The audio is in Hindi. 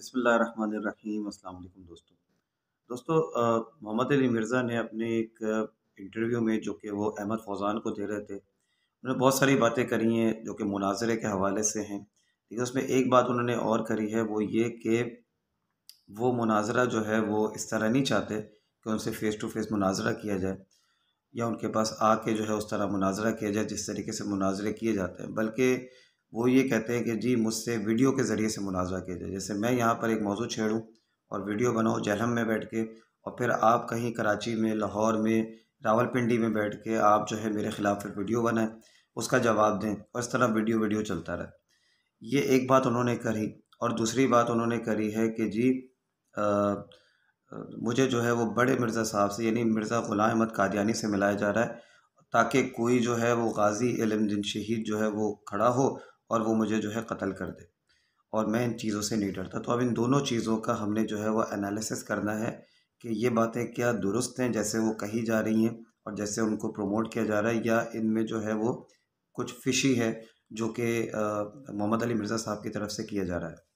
अस्सलाम वालेकुम दोस्तों दोस्तों मोहम्मद अली मिर्ज़ा ने अपने एक इंटरव्यू में जो कि वो अहमद फौजान को दे रहे थे उन्होंने बहुत सारी बातें करी हैं जो कि मुनाजरे के हवाले से हैं लेकिन उसमें एक बात उन्होंने और करी है वो ये कि वो मुनाजरा जो है वो इस तरह नहीं चाहते कि उनसे फ़ेस टू फेस मुनाजरा किया जाए या उनके पास आके जो है उस तरह मुनाजरा किया जाए जिस तरीके से मुनाजरे किए जाते हैं बल्कि वो ये कहते हैं कि जी मुझसे वीडियो के ज़रिए से मुनाजा किया जाए जैसे मैं यहाँ पर एक मौजू छेड़ूँ और वीडियो बनाऊँ जहलम में बैठ के और फिर आप कहीं कराची में लाहौर में रावलपिंडी में बैठ के आप जो है मेरे ख़िलाफ़ फिर वीडियो बनाएं उसका जवाब दें और इस तरह वीडियो वीडियो चलता रहे ये एक बात उन्होंने करी और दूसरी बात उन्होंने करी है कि जी आ, मुझे जो है वो बड़े मिर्ज़ा साहब से यानी मिर्ज़ा ग़ुलाम अहमद कादियानी से मिलाया जा रहा है ताकि कोई जो है वो गाज़ी दिन शहीद जो है वो खड़ा हो और वो मुझे जो है कत्ल कर दे और मैं इन चीज़ों से नहीं डरता तो अब इन दोनों चीज़ों का हमने जो है वो एनालिसिस करना है कि ये बातें क्या दुरुस्त हैं जैसे वो कही जा रही हैं और जैसे उनको प्रमोट किया जा रहा है या इनमें जो है वो कुछ फिशी है जो कि मोहम्मद अली मिर्ज़ा साहब की तरफ से किया जा रहा है